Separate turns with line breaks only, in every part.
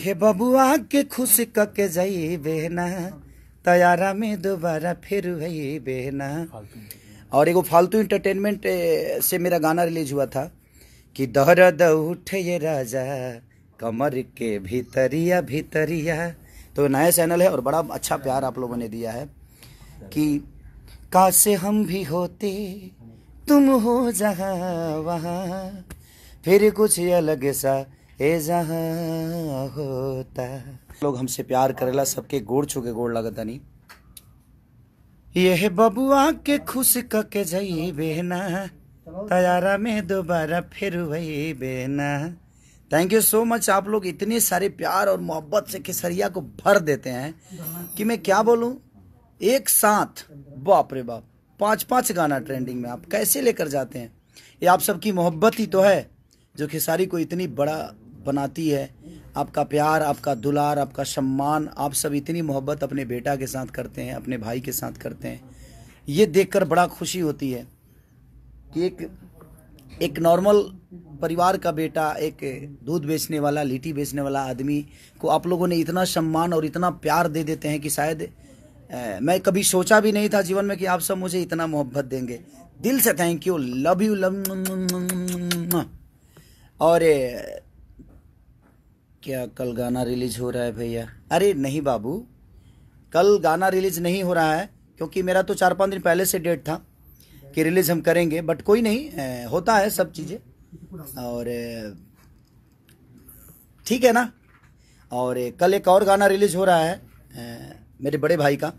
हे बबुआ के खुश कके जाई बेहना तैयारा में दोबारा फिर वही बेहना और एगो फालतू इंटरटेनमेंट से मेरा गाना रिलीज हुआ था कि दहरद उठे ये राजा कमर के भीतरिया भीतरिया तो नया चैनल है और बड़ा अच्छा प्यार आप लोगों ने दिया है कि का से हम भी होते तुम हो जहा वहा फिर कुछ अलग सा ए होता लोग हमसे प्यार करेला सबके गोड़ छुके गोड़ लगता नहीं यह बबुआ के खुश कके जई बेहना तयारा में दोबारा फिर वही बेना थैंक यू सो मच आप लोग इतने सारे प्यार और मोहब्बत से खेसरिया को भर देते हैं कि मैं क्या बोलूं एक साथ बाप रे बाप पांच पांच गाना ट्रेंडिंग में आप कैसे लेकर जाते हैं ये आप सबकी मोहब्बत ही तो है जो खेसारी को इतनी बड़ा बनाती है आपका प्यार आपका दुलार आपका सम्मान आप सब इतनी मोहब्बत अपने बेटा के साथ करते हैं अपने भाई के साथ करते हैं ये देखकर बड़ा खुशी होती है कि एक एक नॉर्मल परिवार का बेटा एक दूध बेचने वाला लिट्टी बेचने वाला आदमी को आप लोगों ने इतना सम्मान और इतना प्यार दे देते हैं कि शायद मैं कभी सोचा भी नहीं था जीवन में कि आप सब मुझे इतना मोहब्बत देंगे दिल से thank you love you love और क्या कल गाना रिलीज हो रहा है भैया अरे नहीं बाबू कल गाना रिलीज नहीं हो रहा है क्योंकि मेरा तो चार पाँच दिन पहले से डेट था कि रिलीज हम करेंगे बट कोई नहीं होता है सब चीज़ें और ठीक है ना और कल एक और गाना रिलीज हो रहा है मेरे बड़े भाई का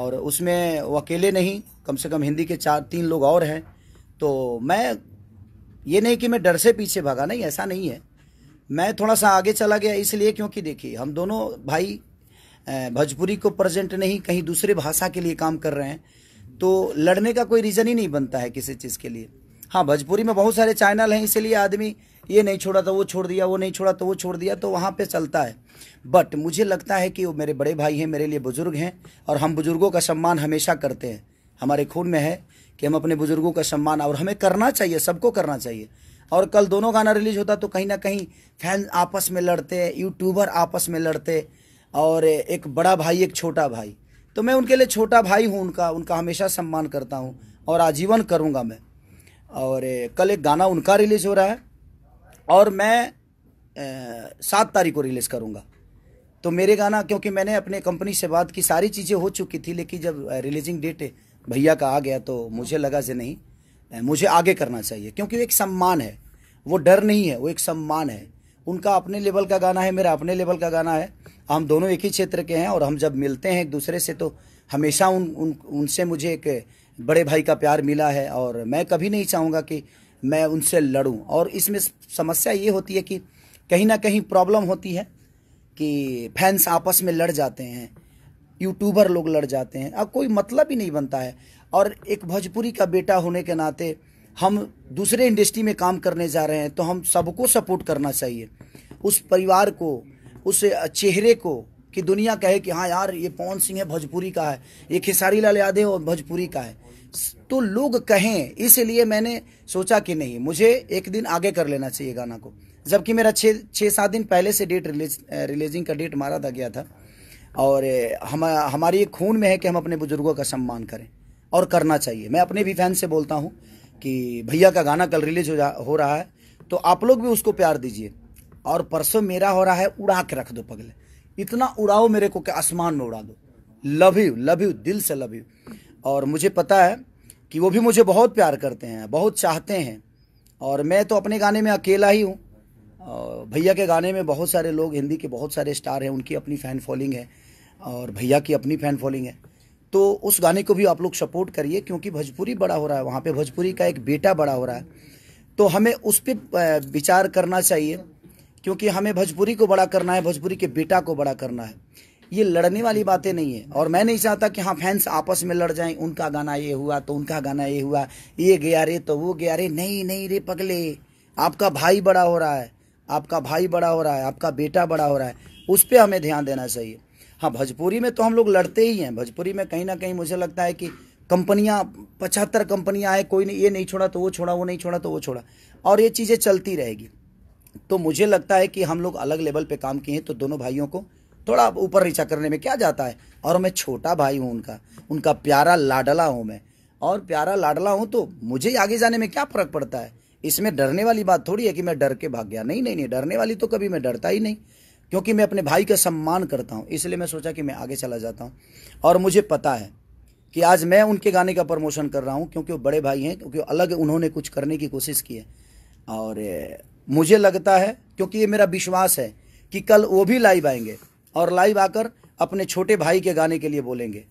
और उसमें वो अकेले नहीं कम से कम हिंदी के चार तीन लोग और हैं तो मैं ये नहीं कि मैं डर से पीछे भागा नहीं ऐसा नहीं है मैं थोड़ा सा आगे चला गया इसलिए क्योंकि देखिए हम दोनों भाई भोजपुरी को प्रेजेंट नहीं कहीं दूसरे भाषा के लिए काम कर रहे हैं तो लड़ने का कोई रीज़न ही नहीं बनता है किसी चीज़ के लिए हाँ भोजपुरी में बहुत सारे चैनल हैं इसीलिए आदमी ये नहीं छोड़ा तो वो छोड़ दिया वो नहीं छोड़ा तो वो छोड़ दिया तो वहाँ पे चलता है बट मुझे लगता है कि वो मेरे बड़े भाई हैं मेरे लिए बुज़ुर्ग हैं और हम बुज़ुर्गों का सम्मान हमेशा करते हैं हमारे खून में है कि हम अपने बुज़ुर्गों का सम्मान और हमें करना चाहिए सबको करना चाहिए और कल दोनों गाना रिलीज होता तो कहीं ना कहीं फैन आपस में लड़ते यूट्यूबर आपस में लड़ते और एक बड़ा भाई एक छोटा भाई तो मैं उनके लिए छोटा भाई हूँ उनका उनका हमेशा सम्मान करता हूँ और आजीवन करूँगा मैं और कल एक गाना उनका रिलीज़ हो रहा है और मैं सात तारीख को रिलीज़ करूँगा तो मेरे गाना क्योंकि मैंने अपने कंपनी से बात की सारी चीज़ें हो चुकी थी लेकिन जब रिलीजिंग डेट भैया का आ गया तो मुझे लगा से नहीं मुझे आगे करना चाहिए क्योंकि एक सम्मान है वो डर नहीं है वो एक सम्मान है उनका अपने लेवल का गाना है मेरा अपने लेवल का गाना है हम दोनों एक ही क्षेत्र के हैं और हम जब मिलते हैं एक दूसरे से तो हमेशा उन उन उनसे मुझे एक बड़े भाई का प्यार मिला है और मैं कभी नहीं चाहूँगा कि मैं उनसे लड़ूँ और इसमें समस्या ये होती है कि कहीं ना कहीं प्रॉब्लम होती है कि फैंस आपस में लड़ जाते हैं यूट्यूबर लोग लड़ जाते हैं अब कोई मतलब ही नहीं बनता है और एक भोजपुरी का बेटा होने के नाते हम दूसरे इंडस्ट्री में काम करने जा रहे हैं तो हम सबको सपोर्ट करना चाहिए उस परिवार को उस चेहरे को कि दुनिया कहे कि हाँ यार ये पवन सिंह है भोजपुरी का है ये खेसारी लाल यादव और भोजपुरी का है तो लोग कहें इसलिए मैंने सोचा कि नहीं मुझे एक दिन आगे कर लेना चाहिए गाना को जबकि मेरा छः छः सात दिन पहले से डेट रिलीज रिलीजिंग का डेट मारा था गया था और हम हमारी खून में है कि हम अपने बुजुर्गों का सम्मान करें और करना चाहिए मैं अपने भी फैन से बोलता हूँ कि भैया का गाना कल रिलीज हो जा हो रहा है तो आप लोग भी उसको प्यार दीजिए और परसों मेरा हो रहा है उड़ा के रख दो पगले इतना उड़ाओ मेरे को कि आसमान में उड़ा दो लव यू लव यू दिल से लव यू और मुझे पता है कि वो भी मुझे बहुत प्यार करते हैं बहुत चाहते हैं और मैं तो अपने गाने में अकेला ही हूँ भैया के गाने में बहुत सारे लोग हिंदी के बहुत सारे स्टार हैं उनकी अपनी फ़ैन फॉलोइंग है और भैया की अपनी फ़ैन फॉलोइंग है तो उस गाने को भी आप लोग सपोर्ट करिए क्योंकि भोजपुरी बड़ा हो रहा है वहाँ पे भोजपुरी का एक बेटा बड़ा हो रहा है तो हमें उस पर विचार करना चाहिए क्योंकि हमें भोजपुरी को बड़ा करना है भोजपुरी के बेटा को बड़ा करना है ये लड़ने वाली बातें नहीं है और मैं नहीं चाहता कि हाँ फैंस आपस में लड़ जाएं उनका गाना ये हुआ तो उनका गाना ये हुआ ये गया रे तो वो गया रे नहीं नहीं रे पगले आपका भाई बड़ा हो रहा है आपका भाई बड़ा हो रहा है आपका बेटा बड़ा हो रहा है उस पर हमें ध्यान देना चाहिए हाँ भोजपुरी में तो हम लोग लड़ते ही हैं भोजपुरी में कहीं ना कहीं मुझे लगता है कि कंपनियां पचहत्तर कंपनियां आए कोई नहीं ये नहीं छोड़ा तो वो छोड़ा वो नहीं छोड़ा तो वो छोड़ा और ये चीज़ें चलती रहेगी तो मुझे लगता है कि हम लोग अलग लेवल पे काम किए हैं तो दोनों भाइयों को थोड़ा ऊपर रिचा करने में क्या जाता है और मैं छोटा भाई हूँ उनका उनका प्यारा लाडला हूँ मैं और प्यारा लाडला हूँ तो मुझे आगे जाने में क्या फ़र्क पड़ता है इसमें डरने वाली बात थोड़ी है कि मैं डर के भाग गया नहीं नहीं नहीं डरने वाली तो कभी मैं डरता ही नहीं क्योंकि मैं अपने भाई का सम्मान करता हूँ इसलिए मैं सोचा कि मैं आगे चला जाता हूँ और मुझे पता है कि आज मैं उनके गाने का प्रमोशन कर रहा हूँ क्योंकि वो बड़े भाई हैं क्योंकि अलग उन्होंने कुछ करने की कोशिश की है और मुझे लगता है क्योंकि ये मेरा विश्वास है कि कल वो भी लाइव आएंगे और लाइव आकर अपने छोटे भाई के गाने के लिए बोलेंगे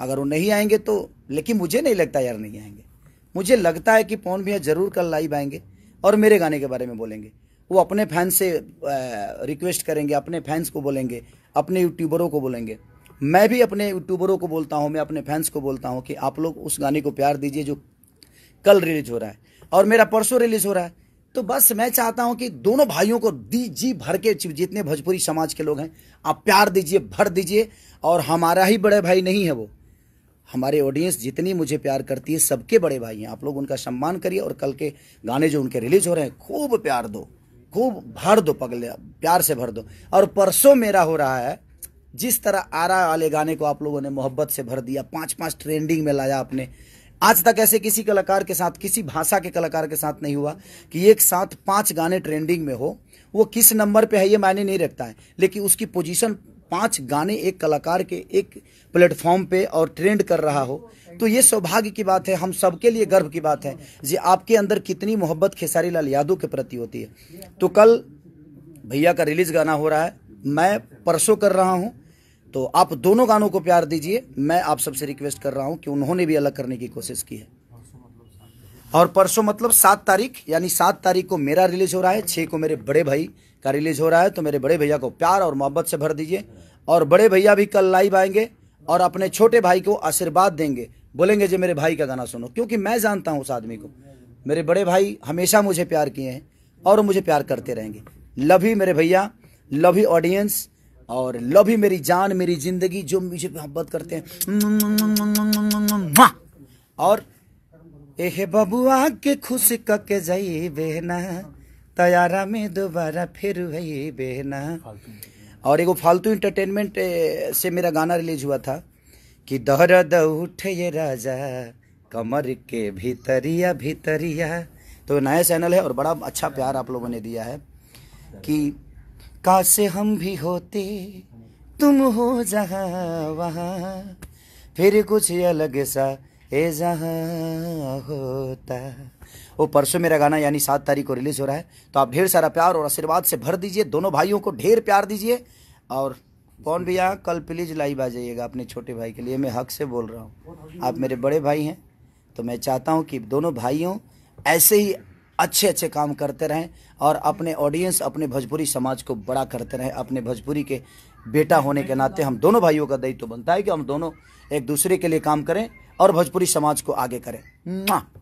अगर वो नहीं आएंगे तो लेकिन मुझे नहीं लगता यार नहीं आएंगे मुझे लगता है कि पौन भैया जरूर कल लाइव आएंगे और मेरे गाने के बारे में बोलेंगे वो अपने फैंस से रिक्वेस्ट करेंगे अपने फैंस को बोलेंगे अपने यूट्यूबरों को बोलेंगे मैं भी अपने यूट्यूबरों को बोलता हूँ मैं अपने फैंस को बोलता हूँ कि आप लोग उस गाने को प्यार दीजिए जो कल रिलीज हो रहा है और मेरा परसों रिलीज हो रहा है तो बस मैं चाहता हूं कि दोनों भाइयों को दी जी भर के जितने भोजपुरी समाज के लोग हैं आप प्यार दीजिए भर दीजिए और हमारा ही बड़े भाई नहीं है वो हमारे ऑडियंस जितनी मुझे प्यार करती है सबके बड़े भाई हैं आप लोग उनका सम्मान करिए और कल के गाने जो उनके रिलीज हो रहे हैं खूब प्यार दो खूब भर दो पगले प्यार से भर दो और परसों मेरा हो रहा है जिस तरह आरा वाले गाने को आप लोगों ने मोहब्बत से भर दिया पांच पांच ट्रेंडिंग में लाया आपने आज तक ऐसे किसी कलाकार के साथ किसी भाषा के कलाकार के साथ नहीं हुआ कि एक साथ पांच गाने ट्रेंडिंग में हो वो किस नंबर पे है ये मायने नहीं रखता है लेकिन उसकी पोजीशन पांच गाने एक कलाकार के एक प्लेटफॉर्म पे और ट्रेंड कर रहा हो तो ये सौभाग्य की बात है हम सबके लिए गर्व की बात है जी आपके अंदर कितनी मोहब्बत खेसारी लाल यादव के प्रति होती है तो कल भैया का रिलीज गाना हो रहा है मैं परसों कर रहा हूँ तो आप दोनों गानों को प्यार दीजिए मैं आप सबसे रिक्वेस्ट कर रहा हूँ कि उन्होंने भी अलग करने की कोशिश की है और परसों मतलब सात तारीख यानी सात तारीख को मेरा रिलीज हो रहा है छः को मेरे बड़े भाई का रिलीज हो रहा है तो मेरे बड़े भैया को प्यार और मोहब्बत से भर दीजिए और बड़े भैया भी कल लाइव आएंगे और अपने छोटे भाई को आशीर्वाद देंगे बोलेंगे जी मेरे भाई का गाना सुनो क्योंकि मैं जानता हूँ उस आदमी को मेरे बड़े भाई हमेशा मुझे प्यार किए हैं और मुझे प्यार करते रहेंगे लव ही मेरे भैया लव ही ऑडियंस और लव ही मेरी जान मेरी जिंदगी जो मुझे मोहब्बत करते हैं और एहे बबुआ के खुश कके जाइए बेहना तयारा में दोबारा फिर वही बहना और एगो फालतू इंटरटेनमेंट से मेरा गाना रिलीज हुआ था कि दहरा उठे ये राजा कमर के भीतरिया भीतरिया तो नया चैनल है और बड़ा अच्छा प्यार आप लोगों ने दिया है कि का हम भी होते तुम हो जहा वहा फिर कुछ अलग सा ए जहा होता वो परसों मेरा गाना यानी सात तारीख को रिलीज़ हो रहा है तो आप ढेर सारा प्यार और आशीर्वाद से भर दीजिए दोनों भाइयों को ढेर प्यार दीजिए और कौन भी यहाँ कल प्लीज़ लाइव आ जाइएगा अपने छोटे भाई के लिए मैं हक से बोल रहा हूँ आप मेरे बड़े भाई हैं तो मैं चाहता हूँ कि दोनों भाइयों ऐसे ही अच्छे अच्छे काम करते रहें और अपने ऑडियंस अपने भोजपुरी समाज को बड़ा करते रहें अपने भोजपुरी के बेटा होने के नाते हम दोनों भाइयों का दायित्व तो बनता है कि हम दोनों एक दूसरे के लिए काम करें और भोजपुरी समाज को आगे करें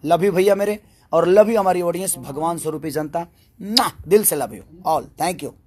लव यू भैया मेरे और लव यू हमारी ऑडियंस भगवान स्वरूपी जनता ना दिल से love you all thank you